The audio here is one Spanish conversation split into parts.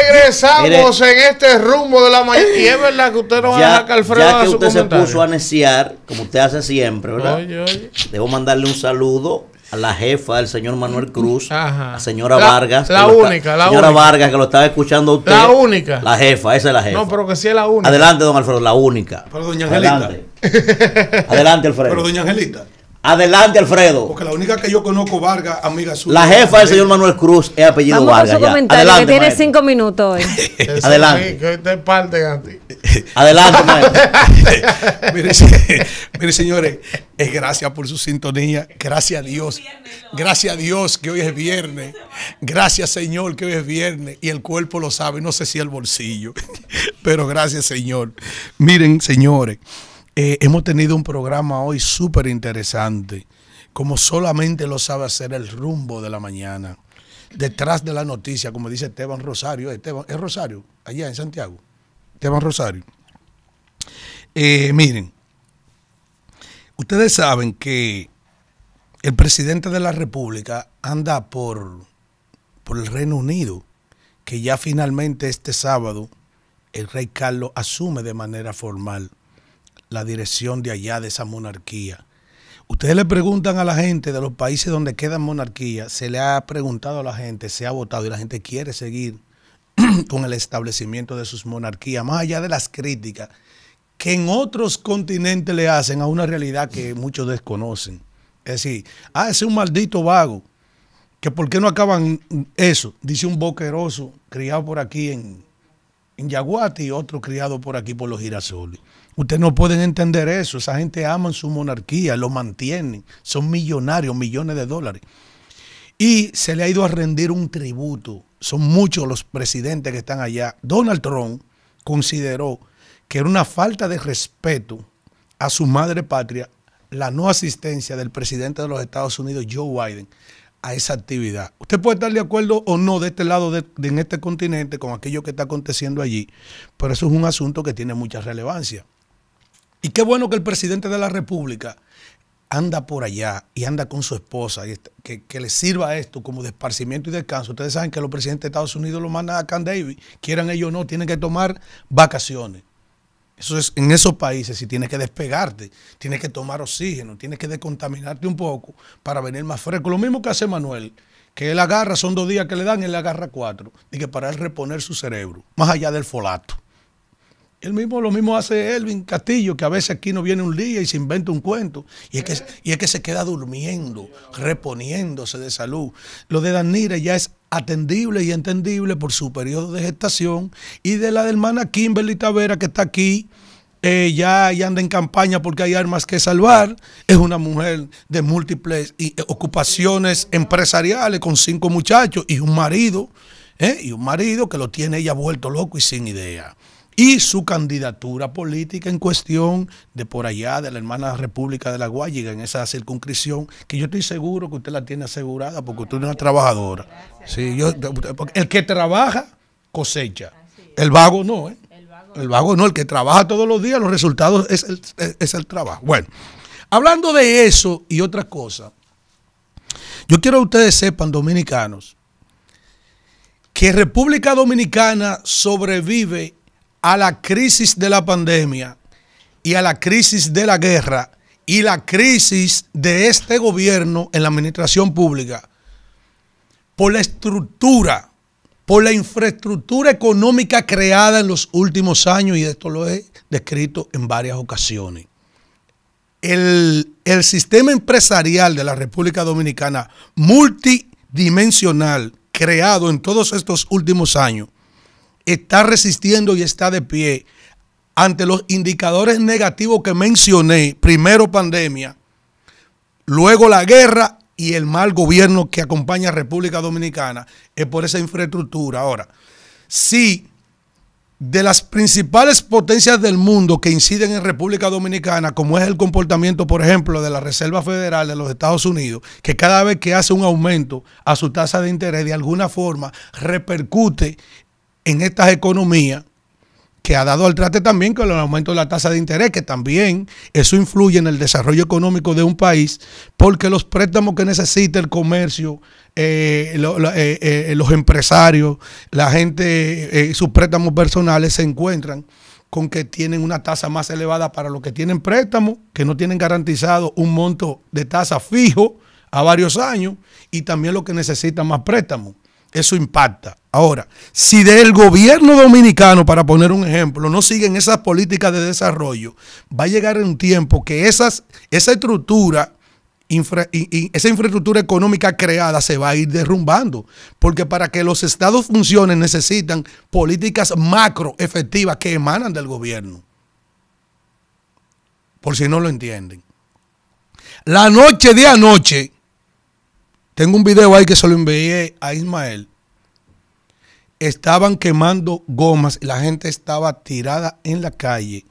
regresamos en este rumbo de la mañana. Y es verdad que usted no va a dejar Alfredo Ya que usted se puso a neciar, como usted hace siempre, ¿verdad? Debo mandarle un saludo a la jefa del señor Manuel Cruz, a señora Vargas. La única, la la señora única. Vargas que lo estaba escuchando usted. La única. La jefa, esa es la jefa. No, pero que sí es la única. Adelante, don Alfredo, la única. Pero doña Angelita. Adelante, Adelante Alfredo. Pero doña Angelita. Adelante, Alfredo. Porque la única que yo conozco Vargas, amiga suya. La jefa del señor Manuel Cruz es apellido Vamos Vargas. su Adelante, que tiene cinco minutos hoy. Adelante. Que te parten a ti. Adelante, maestro. mire, señores, es eh, gracias por su sintonía. Gracias a Dios. Gracias a Dios que hoy es viernes. Gracias, Señor, que hoy es viernes. Y el cuerpo lo sabe, no sé si el bolsillo. Pero gracias, Señor. Miren, señores. Eh, hemos tenido un programa hoy súper interesante, como solamente lo sabe hacer el rumbo de la mañana. Detrás de la noticia, como dice Esteban Rosario, Esteban, es Rosario, allá en Santiago, Esteban Rosario. Eh, miren, ustedes saben que el presidente de la República anda por, por el Reino Unido, que ya finalmente este sábado el rey Carlos asume de manera formal la dirección de allá de esa monarquía. Ustedes le preguntan a la gente de los países donde quedan monarquías, se le ha preguntado a la gente, se ha votado y la gente quiere seguir con el establecimiento de sus monarquías, más allá de las críticas que en otros continentes le hacen a una realidad que muchos desconocen. Es decir, ah, ese es un maldito vago, que por qué no acaban eso, dice un boqueroso criado por aquí en, en y otro criado por aquí por los girasoles. Ustedes no pueden entender eso. Esa gente ama su monarquía, lo mantienen. Son millonarios, millones de dólares. Y se le ha ido a rendir un tributo. Son muchos los presidentes que están allá. Donald Trump consideró que era una falta de respeto a su madre patria la no asistencia del presidente de los Estados Unidos, Joe Biden, a esa actividad. Usted puede estar de acuerdo o no de este lado, en este continente, con aquello que está aconteciendo allí, pero eso es un asunto que tiene mucha relevancia. Y qué bueno que el presidente de la República anda por allá y anda con su esposa, y que, le sirva esto como de esparcimiento y descanso. Ustedes saben que los presidentes de Estados Unidos lo mandan a Camp David, quieran ellos o no, tienen que tomar vacaciones. Eso es, en esos países, si tienes que despegarte, tienes que tomar oxígeno, tienes que descontaminarte un poco para venir más fresco. Lo mismo que hace Manuel, que él agarra, son dos días que le dan, él agarra cuatro, y que para él reponer su cerebro, más allá del folato. El mismo, lo mismo hace Elvin Castillo, que a veces aquí no viene un día y se inventa un cuento. Y es que, y es que se queda durmiendo, reponiéndose de salud. Lo de Danira ya es atendible y entendible por su periodo de gestación. Y de la de hermana Kimberly Tavera, que está aquí, eh, ya, anda en campaña porque hay armas que salvar. Es una mujer de múltiples eh, ocupaciones empresariales con cinco muchachos y un marido. Eh, y un marido que lo tiene ella vuelto loco y sin idea y su candidatura política en cuestión de por allá, de la hermana República de la Guayiga, en esa circunscripción, que yo estoy seguro que usted la tiene asegurada porque usted es una trabajadora. Sí, el que trabaja cosecha, el vago no, ¿eh? El vago no, el que trabaja todos los días, los resultados es el, es el trabajo. Bueno, hablando de eso y otras cosas, yo quiero que ustedes sepan, dominicanos, que República Dominicana sobrevive a la crisis de la pandemia y a la crisis de la guerra y la crisis de este gobierno en la administración pública por la estructura, por la infraestructura económica creada en los últimos años, y esto lo he descrito en varias ocasiones. El, el sistema empresarial de la República Dominicana multidimensional creado en todos estos últimos años está resistiendo y está de pie ante los indicadores negativos que mencioné, primero pandemia, luego la guerra y el mal gobierno que acompaña a República Dominicana, es por esa infraestructura. Ahora, si de las principales potencias del mundo que inciden en República Dominicana, como es el comportamiento, por ejemplo, de la Reserva Federal de los Estados Unidos, que cada vez que hace un aumento a su tasa de interés, de alguna forma repercute en estas economías que ha dado al trate también con el aumento de la tasa de interés, que también eso influye en el desarrollo económico de un país, porque los préstamos que necesita el comercio, eh, eh, eh, los empresarios, la gente, sus préstamos personales se encuentran con que tienen una tasa más elevada para los que tienen préstamos, que no tienen garantizado un monto de tasa fijo a varios años, y también los que necesitan más préstamos. Eso impacta. Ahora, si del gobierno dominicano, para poner un ejemplo, no siguen esas políticas de desarrollo, va a llegar un tiempo que esa estructura esa infraestructura económica creada se va a ir derrumbando, porque para que los estados funcionen necesitan políticas macro efectivas que emanan del gobierno, por si no lo entienden. La noche de anoche, tengo un video ahí que se lo envié a Ismael, estaban quemando gomas, y la gente estaba tirada en la calle,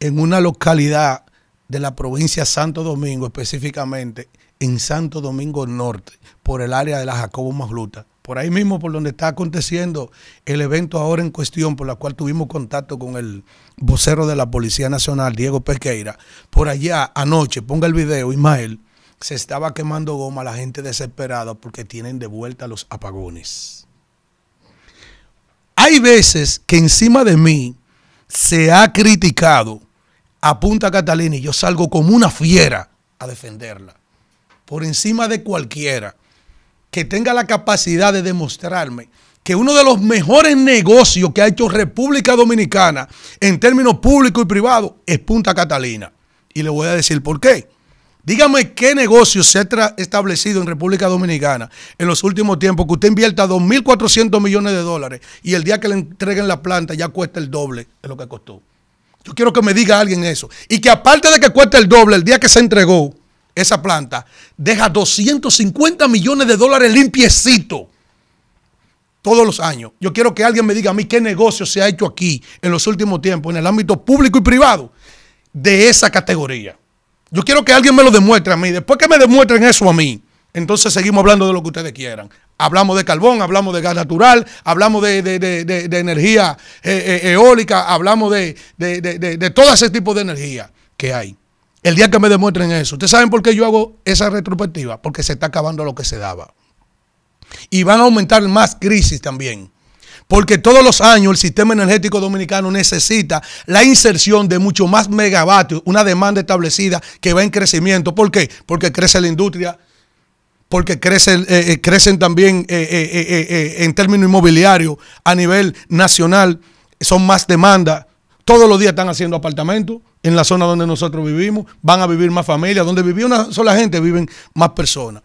en una localidad de la provincia Santo Domingo, específicamente en Santo Domingo Norte, por el área de la Jacobo Magluta. Por ahí mismo, por donde está aconteciendo el evento ahora en cuestión, por la cual tuvimos contacto con el vocero de la Policía Nacional, Diego Pesqueira. Por allá, anoche, ponga el video, Ismael, se estaba quemando goma la gente desesperada porque tienen de vuelta los apagones. Hay veces que encima de mí se ha criticado a Punta Catalina y yo salgo como una fiera a defenderla. Por encima de cualquiera que tenga la capacidad de demostrarme que uno de los mejores negocios que ha hecho República Dominicana en términos público y privado es Punta Catalina. Y le voy a decir por qué. Dígame qué negocio se ha establecido en República Dominicana en los últimos tiempos que usted invierta 2.400 millones de dólares y el día que le entreguen la planta ya cuesta el doble de lo que costó. Yo quiero que me diga alguien eso. Y que aparte de que cuesta el doble el día que se entregó esa planta, deja 250 millones de dólares limpiecito todos los años. Yo quiero que alguien me diga a mí qué negocio se ha hecho aquí en los últimos tiempos, en el ámbito público y privado, de esa categoría. Yo quiero que alguien me lo demuestre a mí. Después que me demuestren eso a mí, entonces seguimos hablando de lo que ustedes quieran. Hablamos de carbón, hablamos de gas natural, hablamos de, energía eh, eh, eólica, hablamos de, de todo ese tipo de energía que hay. El día que me demuestren eso. ¿Ustedes saben por qué yo hago esa retrospectiva? Porque se está acabando lo que se daba. Y van a aumentar más crisis también porque todos los años el sistema energético dominicano necesita la inserción de mucho más megavatios, una demanda establecida que va en crecimiento. ¿Por qué? Porque crece la industria, porque eh, eh, crecen también eh, en términos inmobiliarios a nivel nacional, son más demandas. Todos los días están haciendo apartamentos en la zona donde nosotros vivimos, van a vivir más familias, donde vivía una sola gente, viven más personas.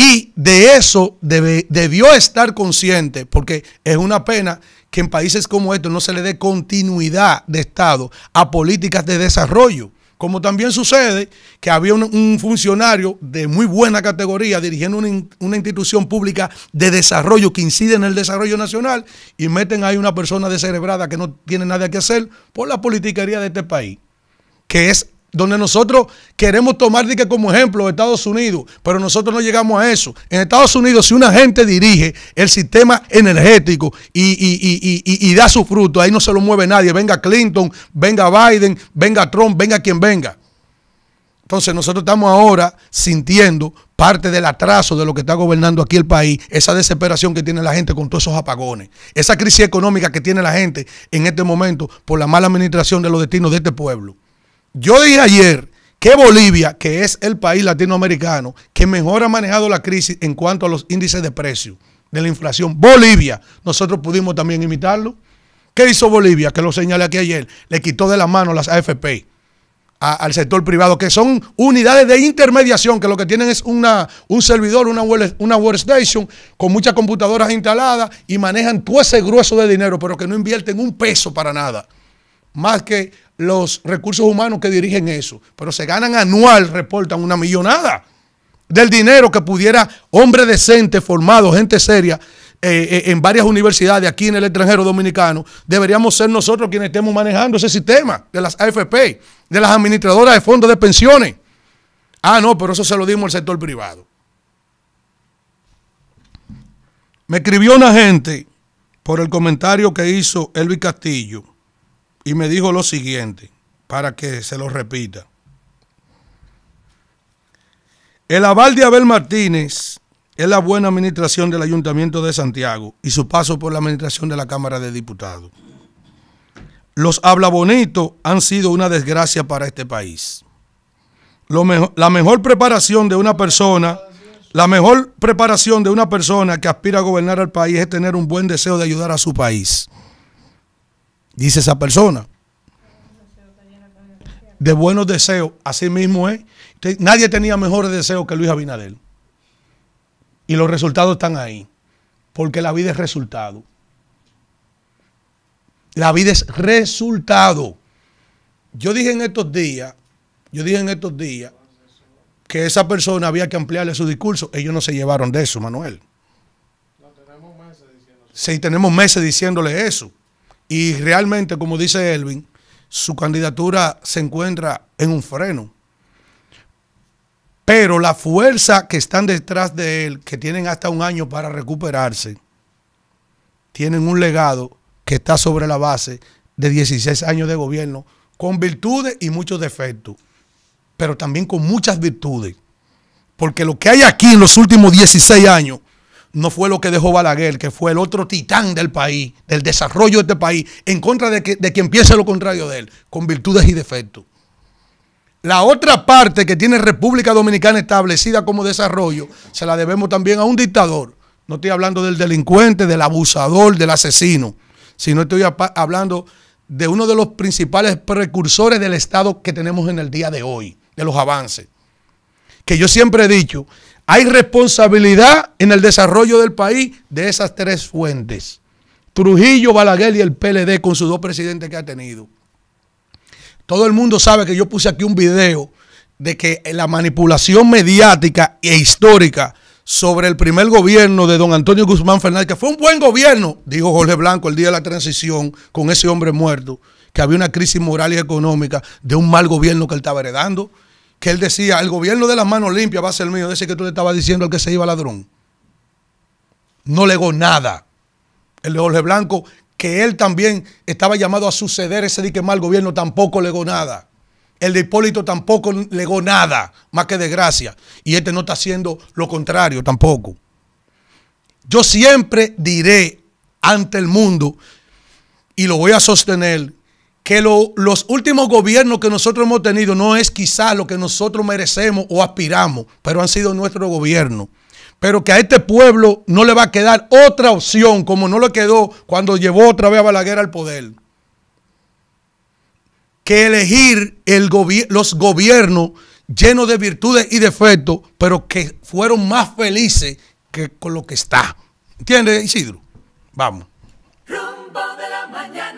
Y de eso debió estar consciente, porque es una pena que en países como estos no se le dé continuidad de Estado a políticas de desarrollo. Como también sucede que había un, funcionario de muy buena categoría dirigiendo una, institución pública de desarrollo que incide en el desarrollo nacional y meten ahí una persona descerebrada que no tiene nada que hacer por la politiquería de este país, que es donde nosotros queremos tomar como ejemplo Estados Unidos, pero nosotros no llegamos a eso. En Estados Unidos, si una gente dirige el sistema energético y, y, y, y, da su fruto, ahí no se lo mueve nadie, venga Clinton, venga Biden, venga Trump, venga quien venga. Entonces nosotros estamos ahora sintiendo parte del atraso de lo que está gobernando aquí el país, esa desesperación que tiene la gente con todos esos apagones, esa crisis económica que tiene la gente en este momento por la mala administración de los destinos de este pueblo. Yo dije ayer que Bolivia, que es el país latinoamericano que mejor ha manejado la crisis en cuanto a los índices de precios de la inflación, Bolivia, nosotros pudimos también imitarlo. ¿Qué hizo Bolivia? Que lo señalé aquí ayer. Le quitó de la mano las AFP al sector privado, que son unidades de intermediación, que lo que tienen es una, un servidor, una, una workstation con muchas computadoras instaladas y manejan todo ese grueso de dinero, pero que no invierten un peso para nada, más que los recursos humanos que dirigen eso, pero se ganan anual, reportan una millonada del dinero que pudiera hombre decente, formado, gente seria, eh, eh, en varias universidades aquí en el extranjero dominicano, deberíamos ser nosotros quienes estemos manejando ese sistema de las AFP, de las administradoras de fondos de pensiones. Ah, no, pero eso se lo dimos al sector privado. Me escribió una gente por el comentario que hizo Elvis Castillo y me dijo lo siguiente, para que se lo repita. El aval de Abel Martínez es la buena administración del Ayuntamiento de Santiago y su paso por la administración de la Cámara de Diputados. Los habla bonitos han sido una desgracia para este país. la mejor preparación de una persona, la mejor preparación de una persona que aspira a gobernar al país es tener un buen deseo de ayudar a su país dice esa persona. De buenos deseos, así mismo es. Nadie tenía mejores deseos que Luis Abinadel. Y los resultados están ahí. Porque la vida es resultado. La vida es resultado. Yo dije en estos días, yo dije en estos días que esa persona había que ampliarle su discurso. Ellos no se llevaron de eso, Manuel. Si tenemos meses diciéndole eso. Y realmente, como dice Elvin, su candidatura se encuentra en un freno. Pero la fuerza que están detrás de él, que tienen hasta un año para recuperarse, tienen un legado que está sobre la base de 16 años de gobierno, con virtudes y muchos defectos, pero también con muchas virtudes. Porque lo que hay aquí en los últimos 16 años no fue lo que dejó Balaguer, que fue el otro titán del país, del desarrollo de este país, en contra de, quien piense lo contrario de él, con virtudes y defectos. La otra parte que tiene República Dominicana establecida como desarrollo, se la debemos también a un dictador. No estoy hablando del delincuente, del abusador, del asesino, sino estoy hablando de uno de los principales precursores del Estado que tenemos en el día de hoy, de los avances. Que yo siempre he dicho hay responsabilidad en el desarrollo del país de esas tres fuentes. Trujillo, Balaguer y el PLD con sus dos presidentes que ha tenido. Todo el mundo sabe que yo puse aquí un video de que la manipulación mediática e histórica sobre el primer gobierno de don Antonio Guzmán Fernández, que fue un buen gobierno, dijo Jorge Blanco el día de la transición con ese hombre muerto, que había una crisis moral y económica de un mal gobierno que él estaba heredando que él decía, el gobierno de las manos limpias va a ser mío, de ese que tú le estabas diciendo al que se iba ladrón. No legó nada. El de Jorge Blanco, que él también estaba llamado a suceder ese dique mal gobierno, tampoco legó nada. El de Hipólito tampoco legó nada, más que desgracia. Y este no está haciendo lo contrario tampoco. Yo siempre diré ante el mundo, y lo voy a sostener, que los últimos gobiernos que nosotros hemos tenido no es quizá lo que nosotros merecemos o aspiramos, pero han sido nuestro gobierno. Pero que a este pueblo no le va a quedar otra opción como no le quedó cuando llevó otra vez a Balaguer al poder. Que elegir el los gobiernos llenos de virtudes y defectos, pero que fueron más felices que con lo que está. ¿Entiendes, Isidro? Vamos. de la mañana.